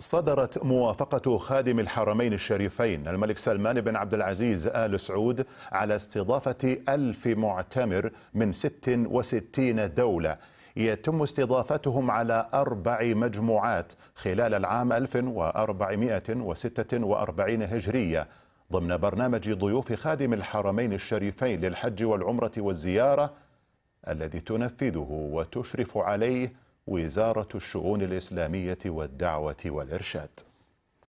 صدرت موافقة خادم الحرمين الشريفين الملك سلمان بن عبد العزيز آل سعود على استضافة ألف معتمر من 66 دولة يتم استضافتهم على أربع مجموعات خلال العام 1446 هجرية ضمن برنامج ضيوف خادم الحرمين الشريفين للحج والعمرة والزيارة الذي تنفذه وتشرف عليه وزارة الشؤون الإسلامية والدعوة والإرشاد